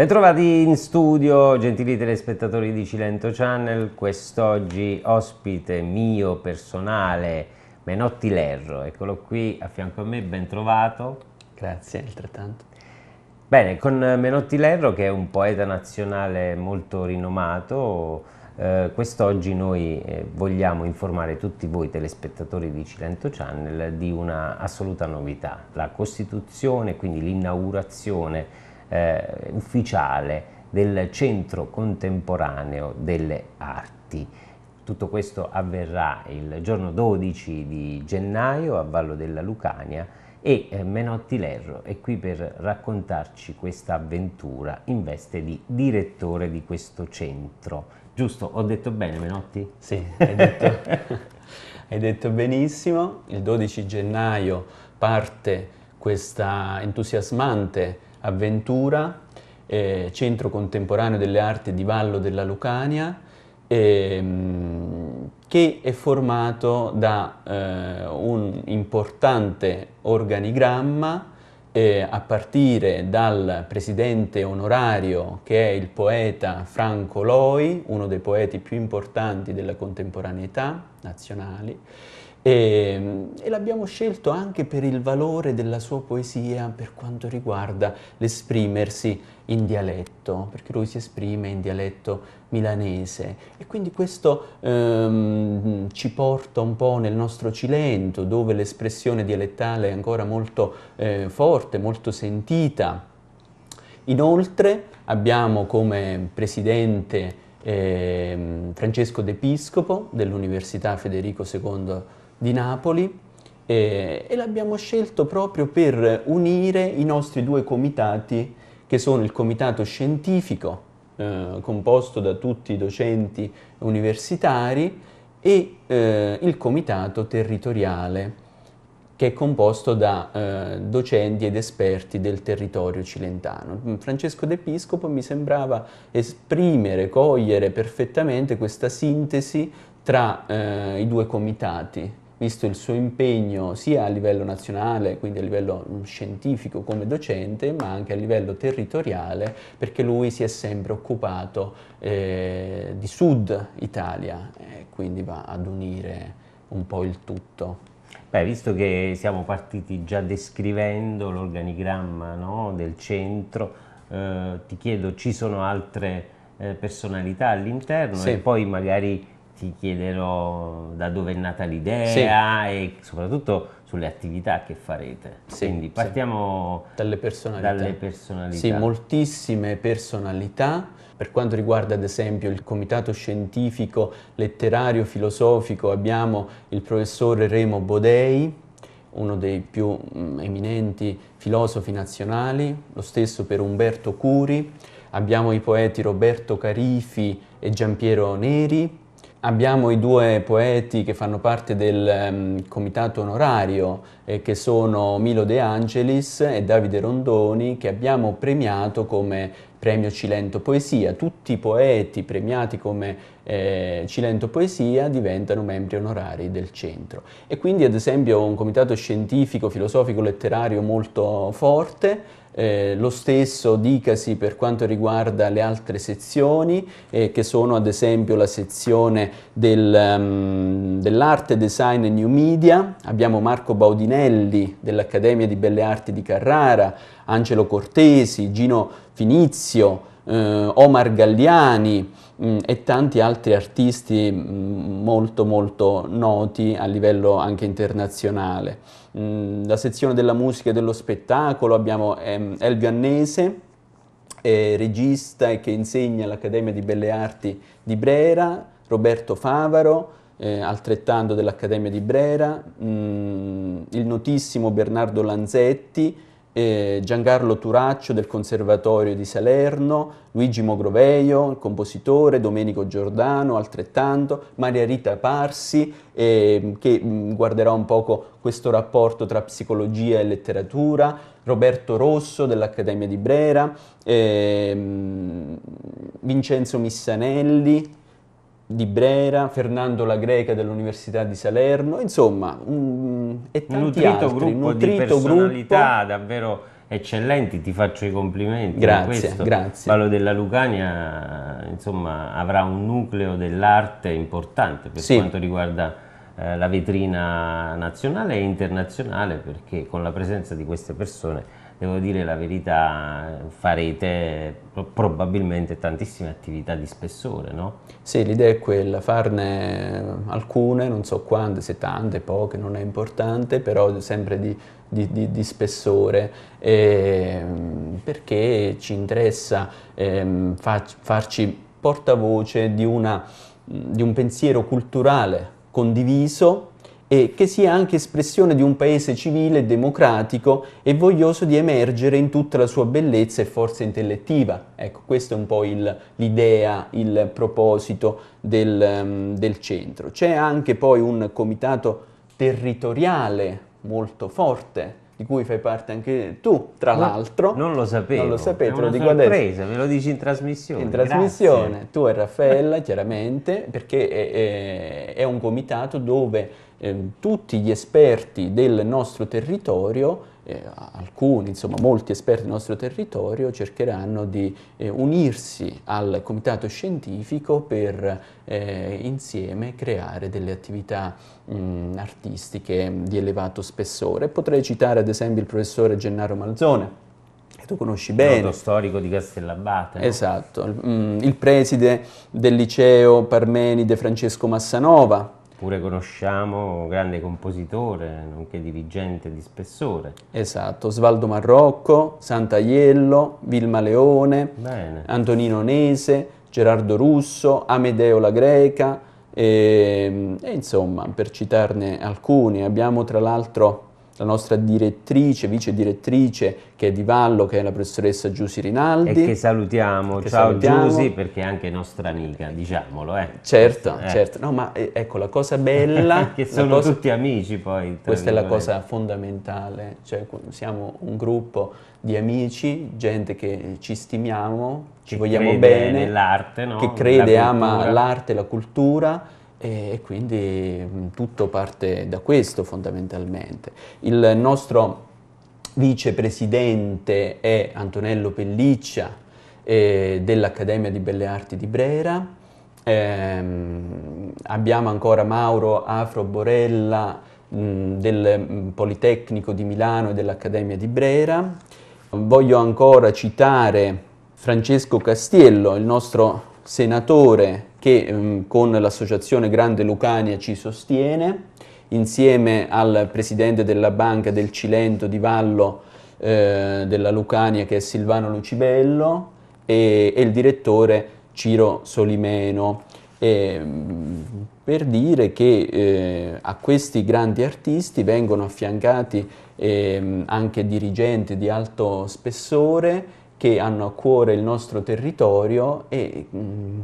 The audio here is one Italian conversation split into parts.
Bentrovati in studio, gentili telespettatori di Cilento Channel, quest'oggi ospite mio personale Menotti Lerro, eccolo qui a fianco a me, bentrovato. Grazie, altrettanto. Bene, con Menotti Lerro che è un poeta nazionale molto rinomato, eh, quest'oggi noi eh, vogliamo informare tutti voi telespettatori di Cilento Channel di una assoluta novità, la costituzione, quindi l'inaugurazione eh, ufficiale del Centro Contemporaneo delle Arti. Tutto questo avverrà il giorno 12 di gennaio a Vallo della Lucania e eh, Menotti Lerro è qui per raccontarci questa avventura in veste di direttore di questo centro. Giusto? Ho detto bene Menotti? Sì, hai detto, hai detto benissimo. Il 12 gennaio parte questa entusiasmante Avventura, eh, Centro Contemporaneo delle Arti di Vallo della Lucania, ehm, che è formato da eh, un importante organigramma eh, a partire dal presidente onorario che è il poeta Franco Loi, uno dei poeti più importanti della contemporaneità nazionale, e, ehm, e l'abbiamo scelto anche per il valore della sua poesia per quanto riguarda l'esprimersi in dialetto, perché lui si esprime in dialetto milanese e quindi questo ehm, ci porta un po' nel nostro Cilento dove l'espressione dialettale è ancora molto eh, forte, molto sentita. Inoltre abbiamo come presidente eh, Francesco Piscopo dell'Università Federico II di Napoli e, e l'abbiamo scelto proprio per unire i nostri due comitati che sono il comitato scientifico eh, composto da tutti i docenti universitari e eh, il comitato territoriale che è composto da eh, docenti ed esperti del territorio cilentano. Mm, Francesco d'Episcopo mi sembrava esprimere, cogliere perfettamente questa sintesi tra eh, i due comitati visto il suo impegno sia a livello nazionale, quindi a livello mm, scientifico come docente, ma anche a livello territoriale, perché lui si è sempre occupato eh, di Sud Italia e quindi va ad unire un po' il tutto. Beh, visto che siamo partiti già descrivendo l'organigramma no, del centro, eh, ti chiedo, ci sono altre eh, personalità all'interno sì. e poi magari ti chiederò da dove è nata l'idea sì. e soprattutto sulle attività che farete. Sì, Quindi partiamo sì. dalle, personalità. dalle, personalità. Sì, moltissime personalità. Per quanto riguarda ad esempio il comitato scientifico, letterario, filosofico, abbiamo il professore Remo Bodei, uno dei più mh, mm, eminenti filosofi nazionali, lo stesso per Umberto Curi, abbiamo i poeti Roberto Carifi e Giampiero Neri, Abbiamo i due poeti che fanno parte del um, comitato onorario, eh, che sono Milo De Angelis e Davide Rondoni, che abbiamo premiato come premio Cilento Poesia. Tutti i poeti premiati come eh, Cilento Poesia diventano membri onorari del centro. E quindi ad esempio un comitato scientifico, filosofico, letterario molto forte, eh, lo stesso dicasi per quanto riguarda le altre sezioni, eh, che sono ad esempio la sezione del, um, dell'arte, design e new media. Abbiamo Marco Baudinelli dell'Accademia di Belle Arti di Carrara, Angelo Cortesi, Gino Finizio, eh, Omar Galliani mh, mm, e tanti altri artisti mh, mm, molto molto noti a livello anche internazionale. Mh, mm, la sezione della musica e dello spettacolo abbiamo ehm, Elvio Annese, eh, regista e che insegna all'Accademia di Belle Arti di Brera, Roberto Favaro, eh, altrettanto dell'Accademia di Brera, mh, il notissimo Bernardo Lanzetti, eh, Giancarlo Turaccio del Conservatorio di Salerno, Luigi Mogroveio, il compositore, Domenico Giordano altrettanto, Maria Rita Parsi eh, che mh, mm, guarderà un poco questo rapporto tra psicologia e letteratura, Roberto Rosso dell'Accademia di Brera, eh, Vincenzo Missanelli, di Brera, Fernando La Greca dell'Università di Salerno, insomma, un, e tanti un nutrito altri, gruppo nutrito di personalità gruppo. davvero eccellenti, ti faccio i complimenti grazie, grazie. Paolo della Lucania, insomma, avrà un nucleo dell'arte importante per sì. quanto riguarda eh, la vetrina nazionale e internazionale perché con la presenza di queste persone devo dire la verità, farete probabilmente tantissime attività di spessore, no? Sì, l'idea è quella, farne alcune, non so quante, se tante, poche, non è importante, però sempre di, di, di, di spessore, eh, perché ci interessa eh, farci portavoce di, una, di un pensiero culturale condiviso e che sia anche espressione di un paese civile, democratico e voglioso di emergere in tutta la sua bellezza e forza intellettiva. Ecco, questo è un po' l'idea, il, proposito del, ehm, del centro. C'è anche poi un comitato territoriale molto forte, di cui fai parte anche tu, tra l'altro. Non lo sapevo. Non lo sapevo, te lo dico sorpresa, adesso. me lo dici in trasmissione. In trasmissione, Grazie. tu e Raffaella, chiaramente, perché è, è, è un comitato dove Ehm, tutti gli esperti del nostro territorio, eh, alcuni, insomma molti esperti del nostro territorio, cercheranno di eh, unirsi al comitato scientifico per eh, insieme creare delle attività mh, mm, artistiche di elevato spessore. Potrei citare ad esempio il professore Gennaro Malzone, tu conosci bene. Noto storico di Castellabate. No? Esatto, mm, il preside del liceo Parmenide Francesco Massanova, pure conosciamo, grande compositore, nonché dirigente di spessore. Esatto, Osvaldo Marrocco, Sant'Aiello, Vilma Leone, Bene. Antonino Nese, Gerardo Russo, Amedeo la Greca, e, ehm, e insomma, per citarne alcuni, abbiamo tra l'altro la nostra direttrice, vice direttrice che è di Vallo, che è la professoressa Giusy Rinaldi. E che salutiamo, che ciao salutiamo. Giusy, perché è anche nostra amica, diciamolo. Eh. Certo, eh. certo. No, ma eh, ecco, la cosa bella... che sono cosa, tutti amici poi. Questa è la cosa fondamentale, cioè siamo un gruppo di amici, gente che ci stimiamo, ci vogliamo bene, no? che crede e ama l'arte la cultura e quindi mm, tutto parte da questo fondamentalmente. Il nostro vicepresidente è Antonello Pelliccia eh, dell'Accademia di Belle Arti di Brera, eh, abbiamo ancora Mauro Afro Borella mh, mm, del mm, Politecnico di Milano e dell'Accademia di Brera, voglio ancora citare Francesco Castiello, il nostro senatore che mh, ehm, con l'associazione Grande Lucania ci sostiene, insieme al presidente della banca del Cilento di Vallo eh, della Lucania che è Silvano Lucibello e, e il direttore Ciro Solimeno. E, mm, per dire che eh, a questi grandi artisti vengono affiancati eh, anche dirigenti di alto spessore che hanno a cuore il nostro territorio e mh, mm,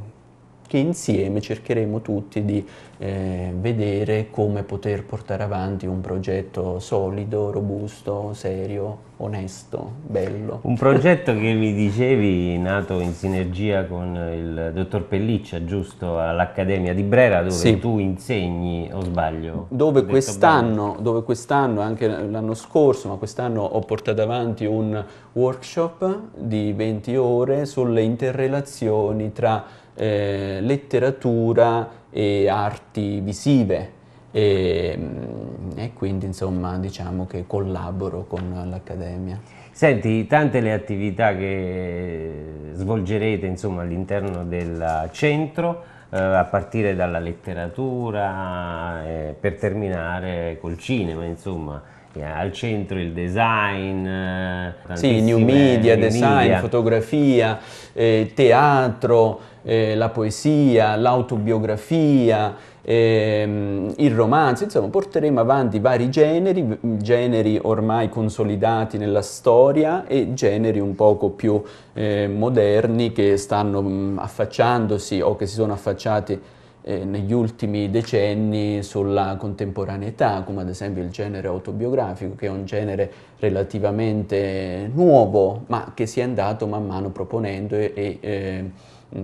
tutti insieme cercheremo tutti di eh, vedere come poter portare avanti un progetto solido, robusto, serio, onesto, bello. Un progetto che mi dicevi nato in sinergia con il dottor Pelliccia, giusto, all'Accademia di Brera dove sì. tu insegni, o sbaglio? Dove quest'anno, quest anche l'anno scorso, ma quest'anno ho portato avanti un workshop di 20 ore sulle interrelazioni tra eh, letteratura e arti visive e, mm, e quindi insomma diciamo che collaboro con l'Accademia. Senti, tante le attività che svolgerete all'interno del centro, eh, a partire dalla letteratura, eh, per terminare col cinema, insomma, al centro il design, eh, sì, new media, new design, media. fotografia, eh, teatro, eh, la poesia, l'autobiografia, ehm, il romanzo, insomma porteremo avanti vari generi, generi ormai consolidati nella storia e generi un poco più eh, moderni che stanno mm, affacciandosi o che si sono affacciati eh, negli ultimi decenni sulla contemporaneità, come ad esempio il genere autobiografico, che è un genere relativamente nuovo, ma che si è andato man mano proponendo e, e eh,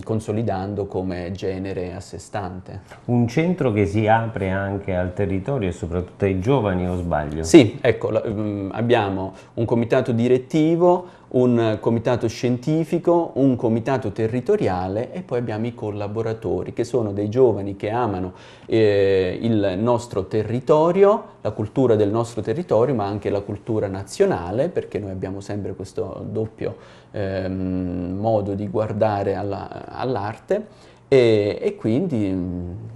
consolidando come genere a sé stante. Un centro che si apre anche al territorio e soprattutto ai giovani, o sbaglio? Sì, ecco, mm, abbiamo un comitato direttivo, un comitato scientifico, un comitato territoriale e poi abbiamo i collaboratori che sono dei giovani che amano eh, il nostro territorio, la cultura del nostro territorio ma anche la cultura nazionale nazionale, perché noi abbiamo sempre questo doppio ehm, modo di guardare all'arte all e, e, quindi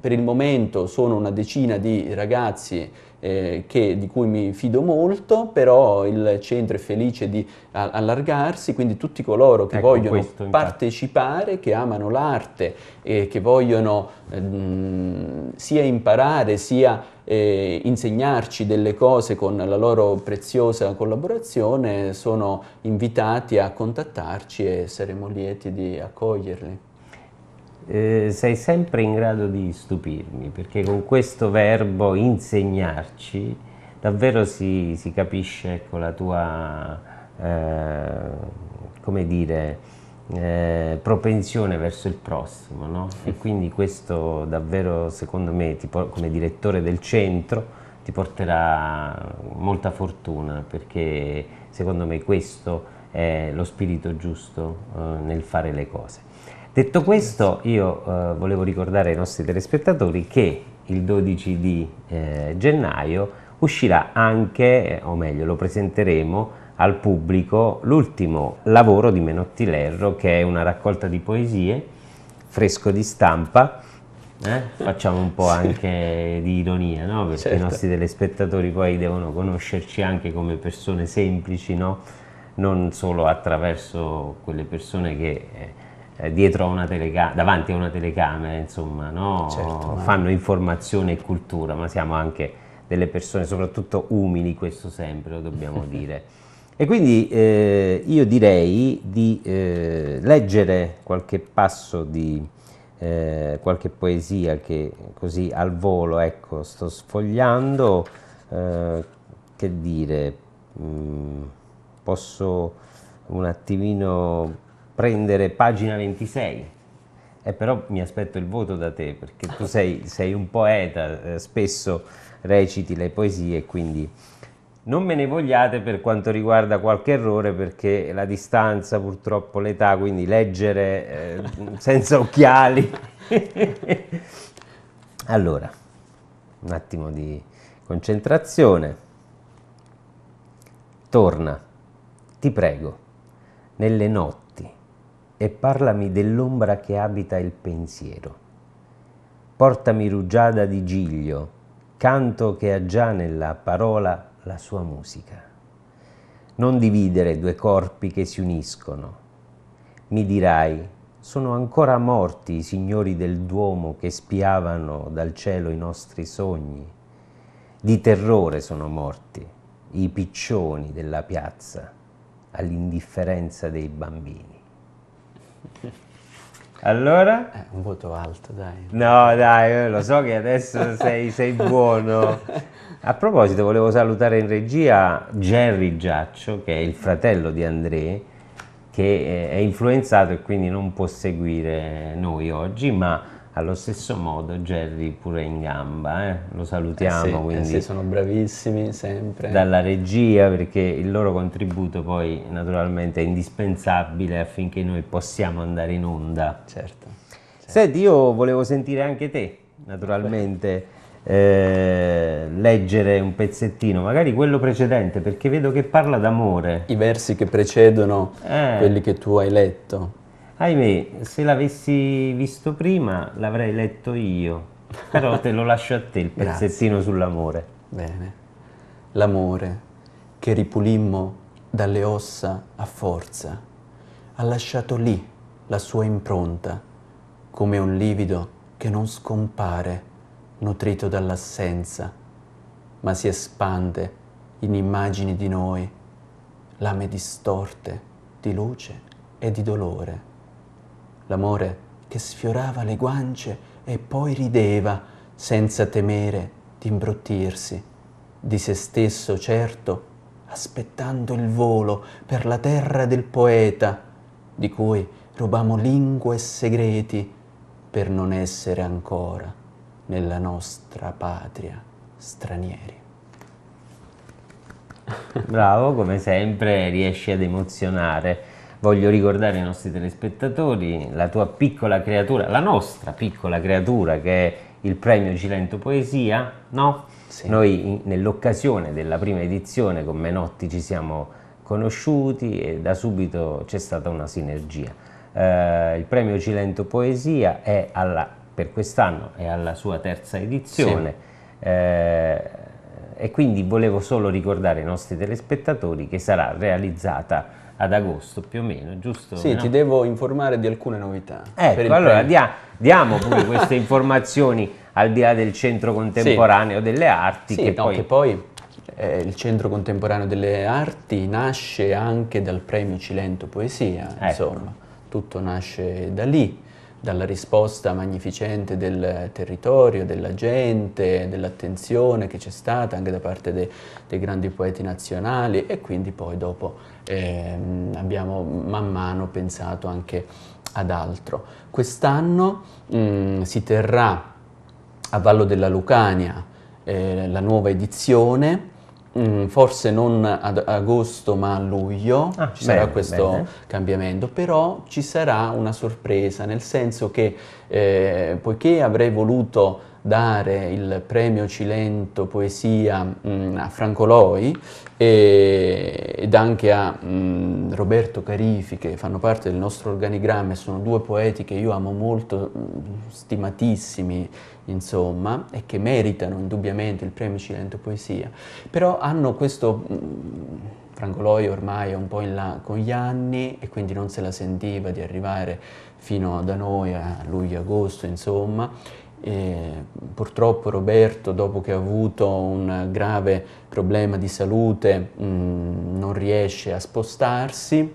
per il momento sono una decina di ragazzi eh, che, di cui mi fido molto, però il centro è felice di allargarsi, quindi tutti coloro che ecco vogliono questo, partecipare, che amano l'arte e che vogliono ehm, sia imparare sia eh, insegnarci delle cose con la loro preziosa collaborazione, sono invitati a contattarci e saremo lieti di accoglierli. Eh, sei sempre in grado di stupirmi perché con questo verbo insegnarci davvero si, si capisce ecco, la tua, eh, come dire, eh, propensione verso il prossimo no? e quindi questo davvero secondo me come direttore del centro ti porterà molta fortuna perché secondo me questo è lo spirito giusto eh, nel fare le cose. Detto questo io eh, volevo ricordare ai nostri telespettatori che il 12 di eh, gennaio uscirà anche, eh, o meglio lo presenteremo, al pubblico l'ultimo lavoro di Menotti Lerro che è una raccolta di poesie, fresco di stampa, eh? facciamo un po' anche di ironia, no? perché certo. i nostri telespettatori poi devono conoscerci anche come persone semplici, no? non solo attraverso quelle persone che... Eh, eh, dietro a una telecamera, davanti a una telecamera, insomma, no? certo, fanno informazione e cultura, ma siamo anche delle persone, soprattutto umili, questo sempre lo dobbiamo dire. E quindi eh, io direi di eh, leggere qualche passo di eh, qualche poesia che così al volo ecco, sto sfogliando. Eh, che dire, mh, mm, posso un attimino prendere pagina 26. Eh, però mi aspetto il voto da te perché tu sei, sei un poeta, eh, spesso reciti le poesie, quindi non me ne vogliate per quanto riguarda qualche errore perché la distanza, purtroppo l'età, quindi leggere eh, senza occhiali. allora, un attimo di concentrazione. Torna, ti prego, nelle notti e parlami dell'ombra che abita il pensiero. Portami rugiada di giglio, canto che ha già nella parola la sua musica. Non dividere due corpi che si uniscono. Mi dirai, sono ancora morti i signori del Duomo che spiavano dal cielo i nostri sogni. Di terrore sono morti i piccioni della piazza all'indifferenza dei bambini. Allora? Eh, un voto alto, dai. No, dai, lo so che adesso sei, sei buono. A proposito, volevo salutare in regia Jerry Giaccio, che è il fratello di André, che eh, è influenzato e quindi non può seguire noi oggi, ma allo stesso modo Jerry pure in gamba, eh? lo salutiamo. Eh sì, eh quindi eh sì, sono bravissimi sempre. Dalla regia perché il loro contributo poi naturalmente è indispensabile affinché noi possiamo andare in onda. Certo. certo. Senti, io volevo sentire anche te, naturalmente. Eh, leggere un pezzettino, magari quello precedente, perché vedo che parla d'amore. I versi che precedono eh. quelli che tu hai letto. Ahimè, se l'avessi visto prima l'avrei letto io, però te lo lascio a te il pezzettino sull'amore. Bene, l'amore che ripulimmo dalle ossa a forza, ha lasciato lì la sua impronta, come un livido che non scompare nutrito dall'assenza, ma si espande in immagini di noi, lame distorte di luce e di dolore. L'amore che sfiorava le guance e poi rideva senza temere di imbruttirsi, di se stesso certo, aspettando il volo per la terra del poeta, di cui rubamo lingue e segreti per non essere ancora nella nostra patria stranieri. Bravo, come sempre riesci ad emozionare. Voglio ricordare ai nostri telespettatori la tua piccola creatura, la nostra piccola creatura che è il premio Cilento Poesia, no? Sì. Noi nell'occasione della prima edizione con Menotti ci siamo conosciuti e da subito c'è stata una sinergia. Eh, il premio Cilento Poesia è alla per quest'anno è alla sua terza edizione sì. eh, e quindi volevo solo ricordare ai nostri telespettatori che sarà realizzata ad agosto più o meno, giusto? Sì, no? ti devo informare di alcune novità. Ecco, allora dia, diamo pure queste informazioni al di là del Centro Contemporaneo sì. delle Arti. Sì, che, no, poi... che poi eh, il Centro Contemporaneo delle Arti nasce anche dal premio Cilento Poesia, ecco. insomma, tutto nasce da lì dalla risposta magnificente del territorio, della gente, dell'attenzione che c'è stata anche da parte dei, dei grandi poeti nazionali e quindi poi dopo eh, abbiamo man mano pensato anche ad altro. Quest'anno mm, si terrà a Vallo della Lucania eh, la nuova edizione Mm, forse non ad agosto ma a luglio ah, ci sarà questo bene. cambiamento, però ci sarà una sorpresa, nel senso che eh, poiché avrei voluto dare il premio Cilento Poesia mh, mm, a Franco Loi e, ed anche a mh, mm, Roberto Carifi che fanno parte del nostro organigramma e sono due poeti che io amo molto, mh, mm, stimatissimi insomma, e che meritano indubbiamente il premio Cilento Poesia, però hanno questo... Franco Loi ormai è un po' in là con gli anni e quindi non se la sentiva di arrivare fino da noi a luglio-agosto, insomma, e purtroppo Roberto, dopo che ha avuto un grave problema di salute, mh, mm, non riesce a spostarsi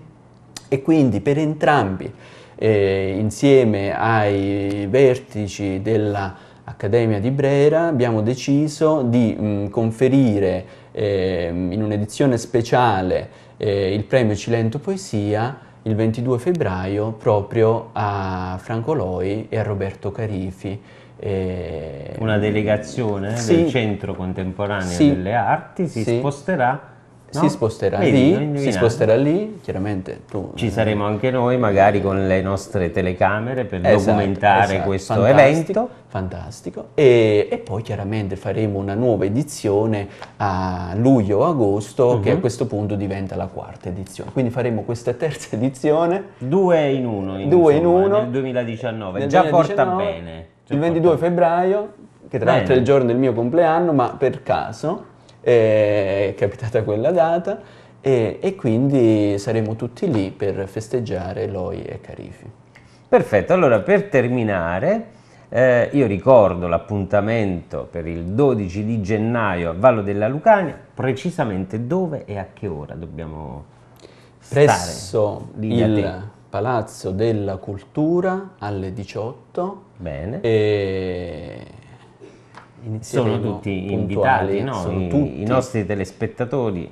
e quindi per entrambi, eh, insieme ai vertici dell'Accademia di Brera, abbiamo deciso di mh, mm, conferire eh, in un'edizione speciale eh, il premio Cilento Poesia il 22 febbraio proprio a Franco Loi e a Roberto Carifi. Eh, Una delegazione sì, del Centro Contemporaneo sì, delle Arti si sì, sposterà. No? Si sposterà Vedi, lì, si sposterà lì, chiaramente tu, Ci eh, saremo anche noi, magari con le nostre telecamere per esatto, documentare esatto, questo fantastico, evento. Fantastico. E, e, poi chiaramente faremo una nuova edizione a luglio-agosto, uh-huh. che mhm. a questo punto diventa la quarta edizione. Quindi faremo questa terza edizione. Due in uno, in due insomma, in uno. Nel 2019, nel già 2019, porta bene il 22 certo. febbraio, che tra l'altro è il giorno del mio compleanno, ma per caso eh, è capitata quella data, e, e quindi saremo tutti lì per festeggiare Loi e Carifi. Perfetto, allora per terminare... Eh, io ricordo l'appuntamento per il 12 di gennaio a Vallo della Lucania, precisamente dove e a che ora dobbiamo Presso stare? Presso il Palazzo della Cultura alle 18. Bene. E sono tutti puntuali. invitati, no? sono I, tutti... i nostri telespettatori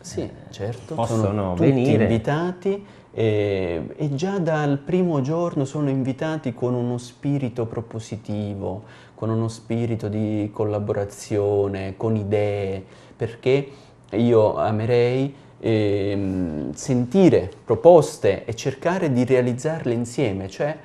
sì, eh, certo, possono venire. invitati e, e, già dal primo giorno sono invitati con uno spirito propositivo, con uno spirito di collaborazione, con idee, perché io amerei eh, sentire proposte e cercare di realizzarle insieme, cioè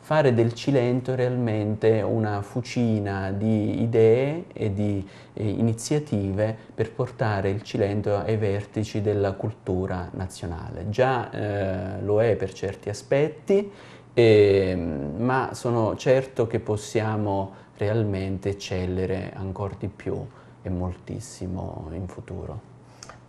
fare del Cilento realmente una fucina di idee e di eh, iniziative per portare il Cilento ai vertici della cultura nazionale. Già eh, lo è per certi aspetti, eh, ma sono certo che possiamo realmente eccellere ancora di più e moltissimo in futuro.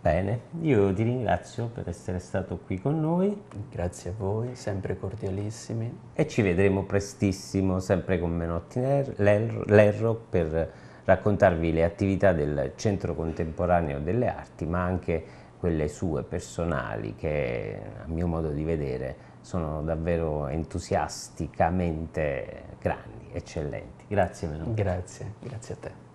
Bene, io ti ringrazio per essere stato qui con noi. Grazie a voi, sempre cordialissimi. E ci vedremo prestissimo, sempre con Menotti Lerro, per raccontarvi le attività del Centro Contemporaneo delle Arti, ma anche quelle sue personali che, a mio modo di vedere, sono davvero entusiasticamente grandi, eccellenti. Grazie Menotti. Grazie, grazie a te.